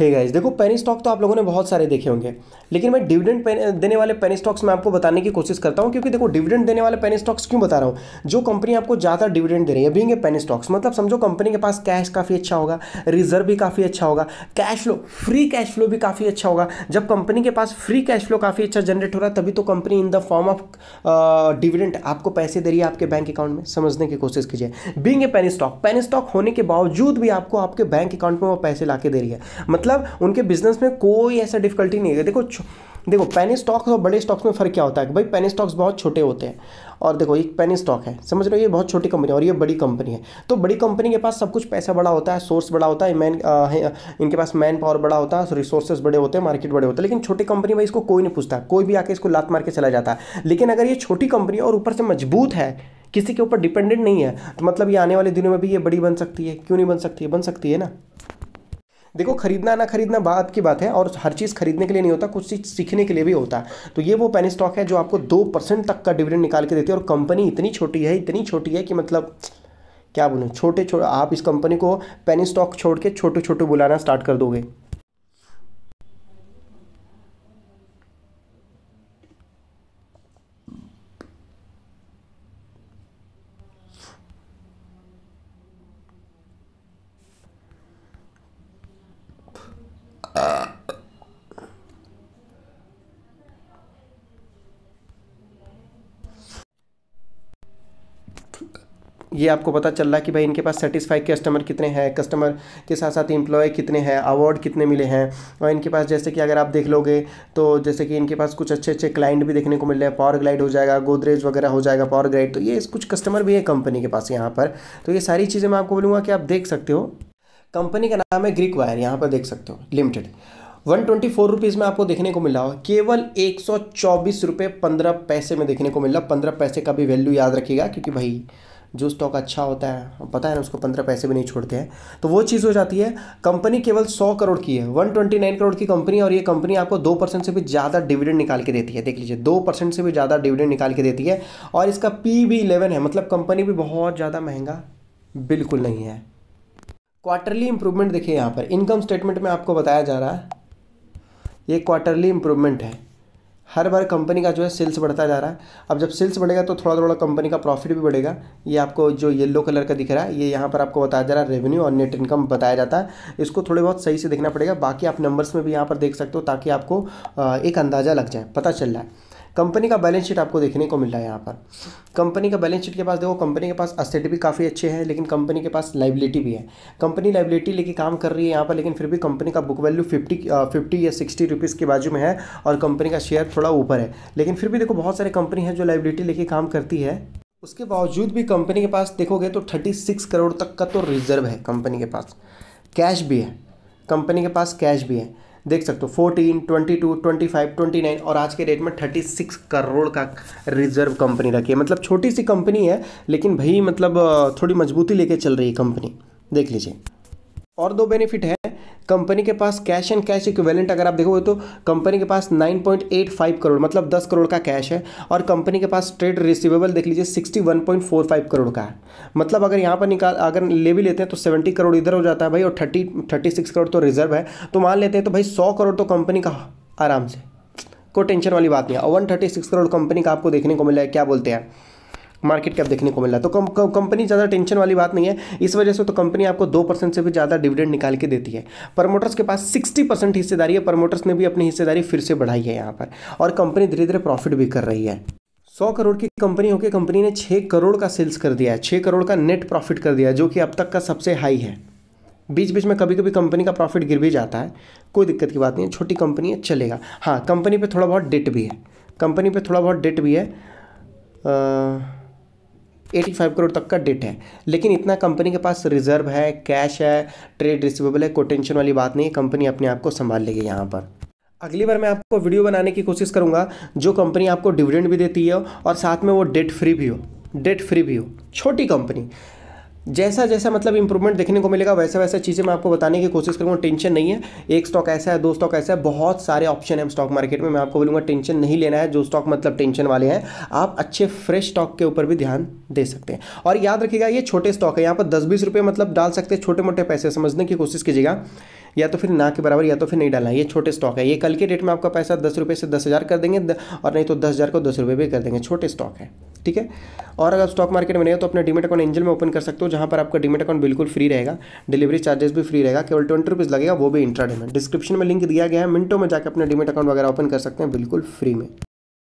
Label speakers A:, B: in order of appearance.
A: hey guys देखो penny stock तो आप लोगों ने बहुत सारे देखे होंगे लेकिन मैं डिविडेंड देने वाले पेनी स्टॉक्स में आपको बताने की कोशिश करता हूँ क्योंकि देखो डिविडेंड देने वाले पेनी स्टॉक्स क्यों बता रहा हूँ जो कंपनी आपको ज़्यादा डिविडेंड दे रही है बींग ए पेनी स्टॉक्स मतलब समझो कंपनी के पास कैश काफ़ी अच्छा होगा रिजर्व भी काफ़ी अच्छा होगा cash flow free cash flow भी काफ़ी अच्छा होगा जब कंपनी के पास फ्री कैश फ्लो काफ़ी अच्छा जनरेट हो रहा है तभी तो company in the form of dividend आपको पैसे दे रही है आपके बैंक अकाउंट में समझने की कोशिश कीजिए being a penny stock penny stock होने के बावजूद भी आपको आपके बैंक अकाउंट में वो पैसे ला दे रही है मतलब मतलब उनके बिजनेस में कोई ऐसा डिफिकल्टी नहीं है देखो देखो पेनी स्टॉक्स और बड़े स्टॉक्स में फ़र्क क्या होता है भाई पेनी स्टॉक्स बहुत छोटे होते हैं और देखो एक पेनी स्टॉक है समझ रहे हो ये बहुत छोटी कंपनी है और ये बड़ी कंपनी है तो बड़ी कंपनी के पास सब कुछ पैसा बड़ा होता है सोर्स बड़ा होता है मैन इनके पास मैन पावर बड़ा होता है रिसोर्सेस बड़े होते हैं मार्केट बड़े होते हैं लेकिन छोटी कंपनी में इसको कोई नहीं पूछता कोई भी आके इसको लात मार के चला जाता है लेकिन अगर ये छोटी कंपनी और ऊपर से मजबूत है किसी के ऊपर डिपेंडेंट नहीं है तो मतलब ये आने वाले दिनों में भी ये बड़ी बन सकती है क्यों नहीं बन सकती है बन सकती है ना देखो खरीदना ना खरीदना बात की बात है और हर चीज़ खरीदने के लिए नहीं होता कुछ चीज़ सीखने के लिए भी होता है तो ये वो पेनी स्टॉक है जो आपको दो परसेंट तक का डिविडेंड निकाल के देती है और कंपनी इतनी छोटी है इतनी छोटी है कि मतलब क्या बोलें छोटे छोटे आप इस कंपनी को पेनी स्टॉक छोड़ के छोटे छोटे बुलाना स्टार्ट कर दोगे ये आपको पता चल रहा है कि भाई इनके पास सेटिस्फाइड कस्टमर कितने हैं कस्टमर के साथ साथ एम्प्लॉय कितने हैं अवार्ड कितने मिले हैं और इनके पास जैसे कि अगर आप देख लोगे तो जैसे कि इनके पास कुछ अच्छे अच्छे क्लाइंट भी देखने को मिल रहे हैं पावर ग्लाइड हो जाएगा गोदरेज वगैरह हो जाएगा पावर ग्लाइड तो ये कुछ कस्टमर भी है कंपनी के पास यहाँ पर तो ये सारी चीज़ें मैं आपको बोलूँगा कि आप देख सकते हो कंपनी का नाम है ग्रीक वायर यहाँ पर देख सकते हो limited one twenty four rupees में आपको देखने को मिला केवल एक सौ चौबीस रुपये पंद्रह पैसे में देखने को मिला पंद्रह पैसे का भी वैल्यू याद रखिएगा क्योंकि भाई जो स्टॉक अच्छा होता है पता है ना उसको पंद्रह पैसे भी नहीं छोड़ते हैं तो वो चीज़ हो जाती है कंपनी केवल सौ करोड़ की है वन ट्वेंटी नाइन करोड़ की कंपनी और ये कंपनी आपको दो परसेंट से भी ज़्यादा डिविडेंड निकाल के देती है देख लीजिए दो परसेंट से भी ज़्यादा डिविडेंड निकाल के देती है और इसका पी भी इलेवन है मतलब कंपनी भी बहुत ज़्यादा महंगा बिल्कुल नहीं है क्वार्टरली इंप्रूवमेंट देखिए यहाँ पर इनकम स्टेटमेंट में आपको बताया जा रहा है ये क्वार्टरली इंप्रूवमेंट है हर बार कंपनी का जो है सेल्स बढ़ता जा रहा है अब जब सेल्स बढ़ेगा तो थोड़ा थोड़ा कंपनी का प्रॉफिट भी बढ़ेगा ये आपको जो येलो कलर का दिख रहा है ये यहाँ पर आपको बताया जा रहा है रेवेन्यू और नेट इनकम बताया जाता है इसको थोड़े बहुत सही से देखना पड़ेगा बाकी आप नंबर्स में भी यहाँ पर देख सकते हो ताकि आपको एक अंदाज़ा लग जाए पता चल रहा है कंपनी का बैलेंस शीट आपको देखने को मिल रहा है यहाँ पर कंपनी का बैलेंस शीट के पास देखो कंपनी के पास असेट भी काफ़ी अच्छे हैं लेकिन कंपनी के पास लाइबिलिटी भी है कंपनी लाइबिलिटी लेके काम कर रही है यहाँ पर लेकिन फिर भी कंपनी का बुक वैल्यू फिफ्टी फिफ्टी या सिक्सटी रुपीज़ के बाजू में है और कंपनी का शेयर थोड़ा ऊपर है लेकिन फिर भी देखो बहुत सारी कंपनी है जो लाइबिलिटी लेके काम करती है उसके बावजूद भी कंपनी के पास देखोगे तो थर्टी सिक्स करोड़ तक का तो रिजर्व है कंपनी के पास कैश भी है कंपनी के पास कैश भी है देख सकते हो fourteen twenty two twenty five twenty nine और आज के डेट में थर्टी सिक्स करोड़ का रिजर्व कंपनी रखी है मतलब छोटी सी कंपनी है लेकिन भाई मतलब थोड़ी मजबूती लेके चल रही है कंपनी देख लीजिए और दो बेनिफिट है कंपनी के पास कैश एंड कैश इक्विवेलेंट अगर आप देखोगे तो कंपनी के पास 9.85 करोड़ मतलब 10 करोड़ का कैश है और कंपनी के पास ट्रेड रिसिवेबल देख लीजिए 61.45 करोड़ का है मतलब अगर यहाँ पर निकाल अगर ले भी लेते हैं तो 70 करोड़ इधर हो जाता है भाई और 30 36 करोड़ तो रिजर्व है तो मान लेते हैं तो भाई सौ करोड़ तो कंपनी का आराम से कोई टेंशन वाली बात नहीं है और वन करोड़ कंपनी का आपको देखने को मिला है क्या बोलते हैं मार्केट कैप देखने को मिल रहा है तो कंपनी ज़्यादा टेंशन वाली बात नहीं है इस वजह से तो कंपनी आपको दो परसेंट से भी ज़्यादा डिविडेंड निकाल के देती है प्रमोटर्स के पास सिक्सटी परसेंट हिस्सेदारी है प्रमोटर्स ने भी अपनी हिस्सेदारी फिर से बढ़ाई है यहाँ पर और कंपनी धीरे धीरे प्रॉफिट भी कर रही है सौ करोड़ की कंपनी होकर कंपनी ने छः करोड़ का सेल्स कर दिया है छः करोड़ का नेट प्रॉफिट कर दिया जो कि अब तक का सबसे हाई है बीच बीच में कभी कभी कंपनी का प्रॉफिट गिर भी जाता है कोई दिक्कत की बात नहीं है छोटी कंपनी है चलेगा हाँ कंपनी पर थोड़ा बहुत डेट भी है कंपनी पर थोड़ा बहुत डेट भी है 85 करोड़ तक का डेट है लेकिन इतना कंपनी के पास रिजर्व है कैश है ट्रेड रिसिवेबल है कोई टेंशन वाली बात नहीं कंपनी अपने आप को संभाल लेगी यहाँ पर अगली बार मैं आपको वीडियो बनाने की कोशिश करूँगा जो कंपनी आपको डिविडेंड भी देती है और साथ में वो डेट फ्री भी हो डेट फ्री भी हो छोटी कंपनी जैसा जैसा मतलब इंप्रूवमेंट देखने को मिलेगा वैसा वैसा चीज़ें मैं आपको बताने की कोशिश करूँगा टेंशन नहीं है एक स्टॉक ऐसा है दो स्टॉक ऐसा है बहुत सारे ऑप्शन हैं स्टॉक मार्केट में मैं आपको बोलूँगा टेंशन नहीं लेना है जो स्टॉक मतलब टेंशन वाले हैं आप अच्छे फ्रेश स्टॉक के ऊपर भी ध्यान दे सकते हैं और याद रखिएगा ये छोटे स्टॉक है यहाँ पर दस बीस रुपये मतलब डाल सकते हैं छोटे मोटे पैसे समझने की कोशिश कीजिएगा या तो फिर ना के बराबर या तो फिर नहीं डालना ये छोटे स्टॉक है ये कल के डेट में आपका पैसा दस रुपये से दस हज़ार कर देंगे और नहीं तो दस हज़ार को दस रुपये भी कर देंगे छोटे स्टॉक है ठीक है और अगर स्टॉक मार्केट में नहीं हो तो अपने डिमेट अकाउंट एंजल में ओपन कर सकते हो जहाँ पर आपका डिमेट अकाउंट बिल्कुल फ्री रहेगा डिलीवरी चार्जेस भी फ्री रहेगा केवल ट्वेंटी रुपीज़ लगेगा वो भी इंट्राडे में डिस्क्रिप्शन में लिंक दिया गया है मिनटों में जाकर अपने डिमेट अकाउंट वगैरह ओपन कर सकते हैं बिल्कुल फ्री में